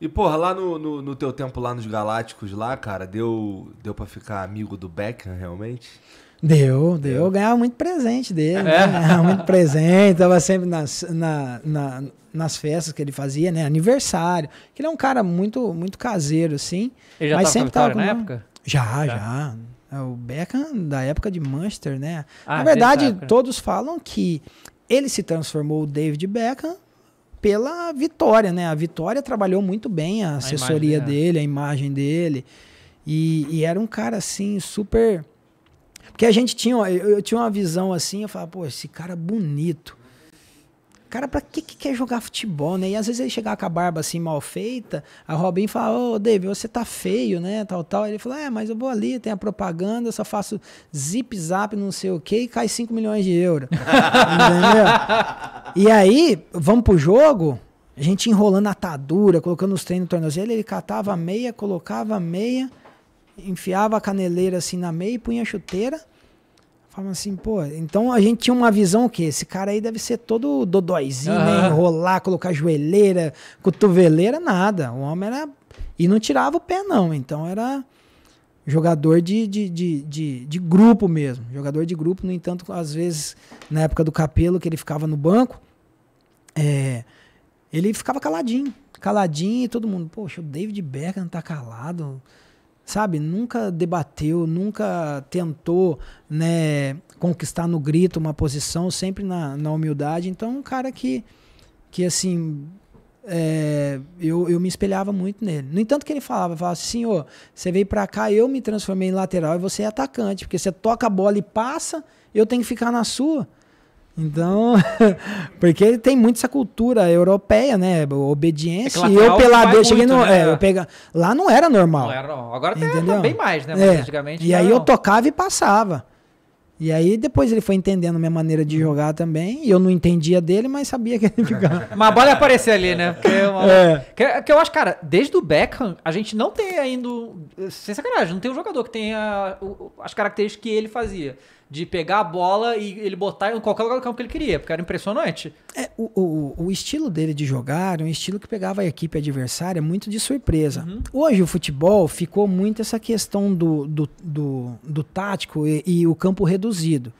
E, porra, lá no, no, no, teu tempo lá nos Galácticos, lá, cara, deu, deu pra ficar amigo do Beckham, realmente? Deu, deu. Eu ganhava muito presente dele. É. Né? Ganhava muito presente. Tava sempre nas, na, na, nas festas que ele fazia, né? Aniversário. Que ele é um cara muito, muito caseiro, assim. Ele já mas tava sempre tava com... na época? Já, já. já. É, o Beckham da época de Manchester, né? Ah, Na verdade, todos falam que ele se transformou o David Beckham pela Vitória, né? A Vitória trabalhou muito bem a assessoria a dele, a imagem dele. E, e, era um cara assim, super. Porque a gente tinha, eu, eu tinha uma visão assim, eu falava, pô, esse cara é bonito. Cara, pra que, que quer jogar futebol, né? E às vezes ele chegava com a barba assim mal feita, a Robin fala, ô oh, David, você tá feio, né? Tal, tal. Ele falou, é, mas eu vou ali, tem a propaganda, eu só faço zip zap, não sei o quê, e cai 5 milhões de euros. Entendeu? E aí, vamos pro jogo, a gente enrolando a atadura, colocando os treinos no tornozelo, ele catava a meia, colocava a meia, enfiava a caneleira assim na meia e punha a chuteira. Falava assim, pô, então a gente tinha uma visão que esse cara aí deve ser todo dodóizinho, uhum. né? Enrolar, colocar joelheira, cotoveleira, nada. O homem era. E não tirava o pé, não. Então era jogador de, de, de, de, de grupo mesmo. Jogador de grupo, no entanto, às vezes, na época do Capelo, que ele ficava no banco, é, ele ficava caladinho. Caladinho e todo mundo, poxa, o David Beckham tá calado. Sabe, nunca debateu, nunca tentou né, conquistar no grito uma posição, sempre na, na humildade. Então, um cara que, que assim, é, eu, eu me espelhava muito nele. No entanto, que ele falava, falava assim, senhor, você veio para cá, eu me transformei em lateral e você é atacante, porque você toca a bola e passa, eu tenho que ficar na sua. Então, porque ele tem muito essa cultura europeia, né? Obediência. É e eu eu cheguei muito, no. Né? É, eu pega... Lá não era normal. Não era, não. Agora tem, bem mais, né? Mas é. antigamente. E aí não. eu tocava e passava. E aí depois ele foi entendendo minha maneira de jogar também. E eu não entendia dele, mas sabia que ele ficava mas bola ia aparecer ali, né? Porque é uma... é. que, que, eu acho, cara, desde o Beckham, a gente não tem ainda. Sem sacanagem, não tem um jogador que tenha as características que ele fazia de pegar a bola e ele botar em qualquer lugar do campo que ele queria, porque era impressionante. É, o, o, o estilo dele de jogar, um estilo que pegava a equipe adversária muito de surpresa. Uhum. Hoje o futebol ficou muito essa questão do, do, do, do tático e, e o campo reduzido.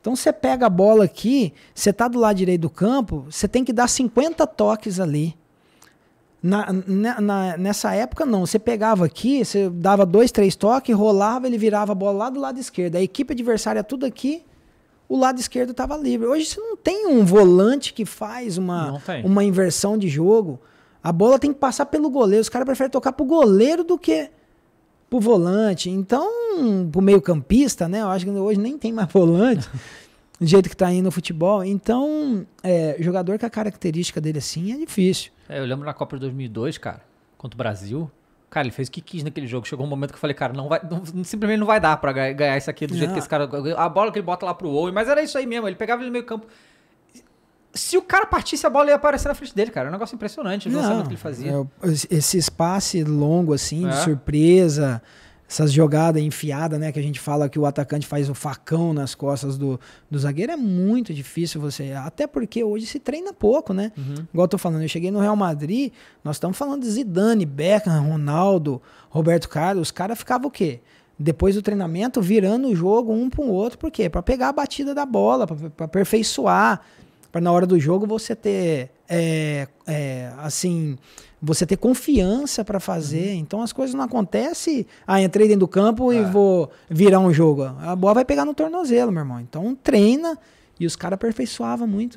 Então você pega a bola aqui, você tá do lado direito do campo, você tem que dar 50 toques ali na, na, né, na, nessa época, não. Você pegava aqui, você dava dois, três toques, rolava, ele virava a bola lá do lado esquerdo. A equipe adversária, é tudo aqui, o lado esquerdo estava livre. Hoje você não tem um volante que faz uma, uma inversão de jogo. A bola tem que passar pelo goleiro. Os caras preferem tocar pro goleiro do que pro volante. Então, pro meio-campista, né? Eu acho que hoje nem tem mais volante. do jeito que está indo o futebol. Então, é, jogador com a característica dele assim é difícil. É, eu lembro na Copa de 2002, cara, contra o Brasil. Cara, ele fez o que quis naquele jogo. Chegou um momento que eu falei, cara, não vai, não, simplesmente não vai dar pra ganhar isso aqui do jeito que ah. esse cara. A bola que ele bota lá pro Owen, mas era isso aí mesmo. Ele pegava ele no meio campo. Se o cara partisse, a bola ia aparecer na frente dele, cara. É um negócio impressionante, o que ele fazia. É, esse espaço longo, assim, de é. surpresa essas jogadas enfiadas, né? Que a gente fala que o atacante faz o facão nas costas do, do zagueiro, é muito difícil você. Até porque hoje se treina pouco, né? Uhum. Igual eu tô falando, eu cheguei no Real Madrid, nós estamos falando de Zidane, Beckham, Ronaldo, Roberto Carlos, os caras ficavam o quê? Depois do treinamento, virando o jogo um para o outro, por quê? Para pegar a batida da bola, para aperfeiçoar para na hora do jogo você ter é, é, assim você ter confiança para fazer. Uhum. Então as coisas não acontecem. Ah, entrei dentro do campo é. e vou virar um jogo. A bola vai pegar no tornozelo, meu irmão. Então treina e os caras aperfeiçoavam muito.